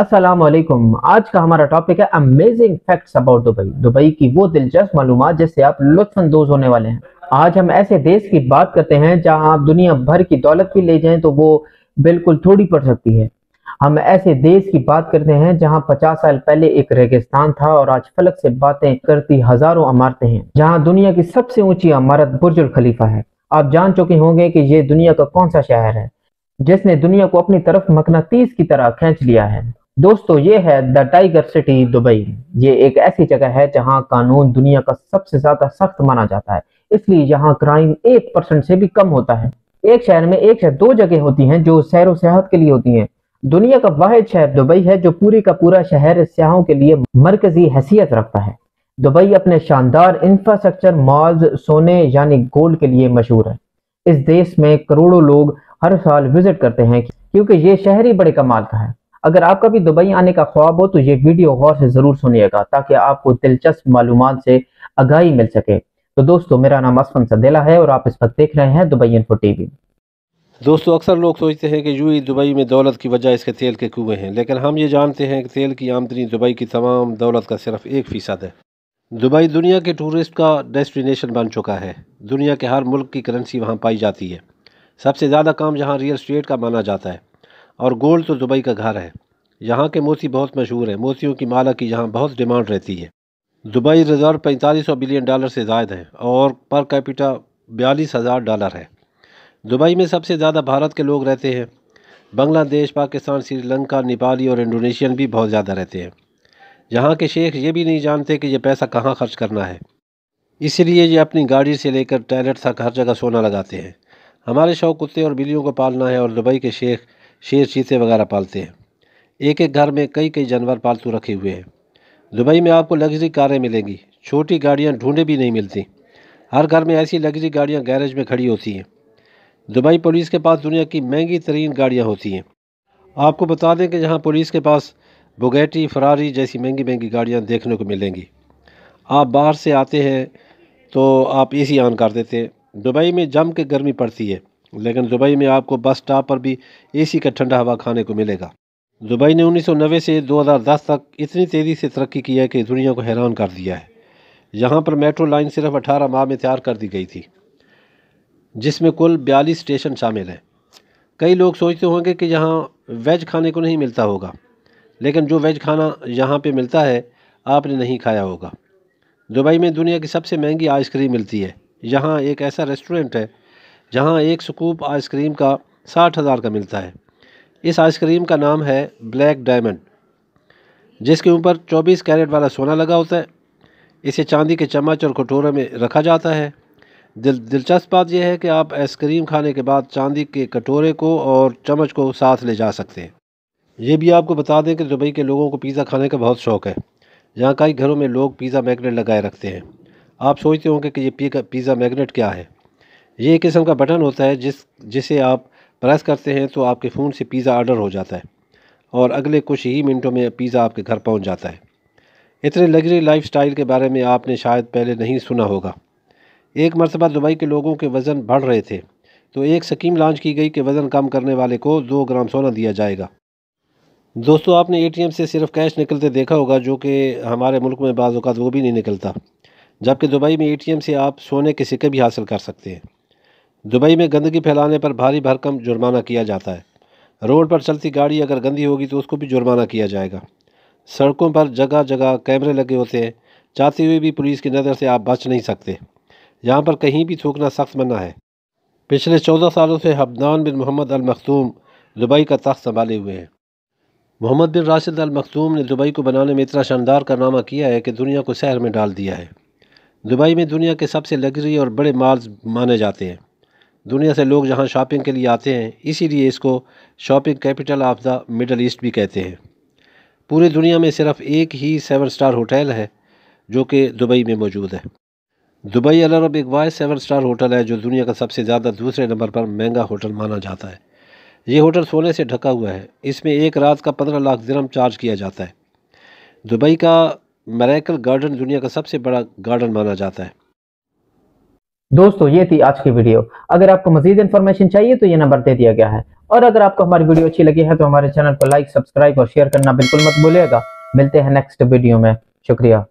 असलम आज का हमारा टॉपिक है amazing facts about Dubai Dubai की वो दिलचस्प मालूम जिससे आप लुत्फानंदोज होने वाले हैं आज हम ऐसे देश की बात करते हैं जहां आप दुनिया भर की दौलत भी ले जाएं तो वो बिल्कुल थोड़ी पड़ सकती है हम ऐसे देश की बात करते हैं जहां 50 साल पहले एक रेगिस्तान था और आज फलक से बातें करती हजारों इमारतें हैं जहाँ दुनिया की सबसे ऊंची इमारत बुर्जुल खलीफा है आप जान चुके होंगे कि ये दुनिया का कौन सा शहर है जिसने दुनिया को अपनी तरफ मकनातीस की तरह खींच लिया है दोस्तों ये है द टाइगर सिटी दुबई ये एक ऐसी जगह है जहां कानून दुनिया का सबसे ज्यादा सख्त माना जाता है इसलिए यहाँ क्राइम एक परसेंट से भी कम होता है एक शहर में एक या दो जगह होती हैं जो सैर सेहत के लिए होती हैं दुनिया का वाहिद शहर दुबई है जो पूरी का पूरा शहर सयाहों के लिए मरकजी हैसियत रखता है दुबई अपने शानदार इंफ्रास्ट्रक्चर मॉल सोने यानी गोल्ड के लिए मशहूर है इस देश में करोड़ों लोग हर साल विजिट करते हैं क्योंकि ये शहर ही बड़े कमाल का है अगर आपका भी दुबई आने का ख्वाब हो तो ये वीडियो गौर से ज़रूर सुनिएगा ताकि आपको दिलचस्प मालूम से आगाही मिल सके तो दोस्तों मेरा नाम असफन सदेला है और आप इस वक्त देख रहे हैं दुबई इनफो टीवी दोस्तों अक्सर लोग सोचते हैं कि ही दुबई में दौलत की वजह इसके तेल के कुएं हैं लेकिन हम ये जानते हैं कि तेल की आमदनी दुबई की तमाम दौलत का सिर्फ एक फ़ीसद है दुबई दुनिया के टूरिस्ट का डेस्टिनेशन बन चुका है दुनिया के हर मुल्क की करेंसी वहाँ पाई जाती है सबसे ज़्यादा काम जहाँ रियल इस्टेट का माना जाता है और गोल्ड तो दुबई का घर है यहाँ के मोसी बहुत मशहूर हैं मोसीियों की माला की यहाँ बहुत डिमांड रहती है दुबई रिज़र्व पैंतालीस सौ बिलियन डॉलर से जायद है और पर कैपिटा बयालीस हज़ार डॉलर है दुबई में सबसे ज़्यादा भारत के लोग रहते हैं बांग्लादेश पाकिस्तान श्रीलंका नेपाली और इंडोनेशियन भी बहुत ज़्यादा रहते हैं यहाँ के शेख ये भी नहीं जानते कि ये पैसा कहाँ खर्च करना है इसलिए ये अपनी गाड़ी से लेकर टॉयलेट तक हर जगह सोना लगाते हैं हमारे शौक कुत्ते और बिल्लियों को पालना है और दुबई के शेख शेर चीते वगैरह पालते हैं एक एक घर में कई कई जानवर पालतू रखे हुए हैं दुबई में आपको लग्जरी कारें मिलेंगी छोटी गाड़ियाँ ढूंढे भी नहीं मिलती हर घर में ऐसी लग्जरी गाड़ियाँ गैरेज में खड़ी होती हैं दुबई पुलिस के पास दुनिया की महंगी तरीन गाड़ियाँ होती हैं आपको बता दें कि जहाँ पुलिस के पास बुगैटी फरारी जैसी महंगी महंगी गाड़ियाँ देखने को मिलेंगी आप बाहर से आते हैं तो आप ए सी ऑन कर देते हैं दुबई में जम के गर्मी पड़ती है लेकिन दुबई में आपको बस स्टॉप पर भी एसी का ठंडा हवा खाने को मिलेगा दुबई ने 1990 से 2010 तक इतनी तेज़ी से तरक्की की है कि दुनिया को हैरान कर दिया है यहाँ पर मेट्रो लाइन सिर्फ 18 माह में तैयार कर दी गई थी जिसमें कुल बयालीस स्टेशन शामिल हैं कई लोग सोचते होंगे कि यहाँ वेज खाने को नहीं मिलता होगा लेकिन जो वेज खाना यहाँ पे मिलता है आपने नहीं खाया होगा दुबई में दुनिया की सबसे महंगी आइसक्रीम मिलती है यहाँ एक ऐसा रेस्टोरेंट है जहां एक स्कूप आइसक्रीम का साठ हज़ार का मिलता है इस आइसक्रीम का नाम है ब्लैक डायमंड जिसके ऊपर 24 कैरेट वाला सोना लगा होता है इसे चांदी के चम्मच और कटोरे में रखा जाता है दिल दिलचस्प बात यह है कि आप आइसक्रीम खाने के बाद चांदी के कटोरे को और चम्मच को साथ ले जा सकते हैं ये भी आपको बता दें कि दुबई के लोगों को पिज़्ज़ा खाने का बहुत शौक़ है यहाँ कई घरों में लोग पिज़्ज़ा मैगनेट लगाए रखते हैं आप सोचते होंगे कि ये पिज़्ज़ा मैगनेट क्या है ये एक किस्म का बटन होता है जिस जिसे आप प्रेस करते हैं तो आपके फ़ोन से पिज़्ज़ा आर्डर हो जाता है और अगले कुछ ही मिनटों में पिज़्ज़ा आपके घर पहुंच जाता है इतने लग्जरी लाइफ स्टाइल के बारे में आपने शायद पहले नहीं सुना होगा एक मरतबा दुबई के लोगों के वज़न बढ़ रहे थे तो एक स्कीम लॉन्च की गई कि वज़न कम करने वाले को दो ग्राम सोना दिया जाएगा दोस्तों आपने एटीएम से सिर्फ कैश निकलते देखा होगा जो कि हमारे मुल्क में बाजात वो भी नहीं निकलता जबकि दुबई में एटीएम से आप सोने के सिक्के भी हासिल कर सकते हैं दुबई में गंदगी फैलाने पर भारी भरकम जुर्माना किया जाता है रोड पर चलती गाड़ी अगर गंदी होगी तो उसको भी जुर्माना किया जाएगा सड़कों पर जगह जगह कैमरे लगे होते हैं चाहते हुए भी पुलिस की नज़र से आप बच नहीं सकते यहाँ पर कहीं भी थूकना सख्त मना है पिछले चौदह सालों से हबदान बिन मोहम्मद अल मखतूम दुबई का तख्त संभाले हुए हैं मोहम्मद बिन राशिद अल मखतूम ने दुबई को बनाने में इतना शानदार कारनामा किया है कि दुनिया को शहर में डाल दिया है दुबई में दुनिया के सबसे लग्जरी और बड़े माल्स माने जाते हैं दुनिया से लोग जहाँ शॉपिंग के लिए आते हैं इसीलिए इसको shopping capital of the Middle East भी कहते हैं पूरी दुनिया में सिर्फ एक ही सेवन स्टार होटल है जो कि दुबई में मौजूद है दुबई अलरब एक वाय सेवन स्टार होटल है जो दुनिया का सबसे ज़्यादा दूसरे नंबर पर महंगा होटल माना जाता है ये होटल सोने से ढका हुआ है इसमें एक रात का पंद्रह लाख जरम चार्ज किया जाता है दुबई का मरैकल गार्डन दुनिया का सबसे बड़ा गार्डन माना जाता है दोस्तों ये थी आज की वीडियो अगर आपको मजीद इन्फॉर्मेशन चाहिए तो ये नंबर दे दिया गया है और अगर आपको हमारी वीडियो अच्छी लगी है तो हमारे चैनल को लाइक सब्सक्राइब और शेयर करना बिल्कुल मत भूलिएगा मिलते हैं नेक्स्ट वीडियो में शुक्रिया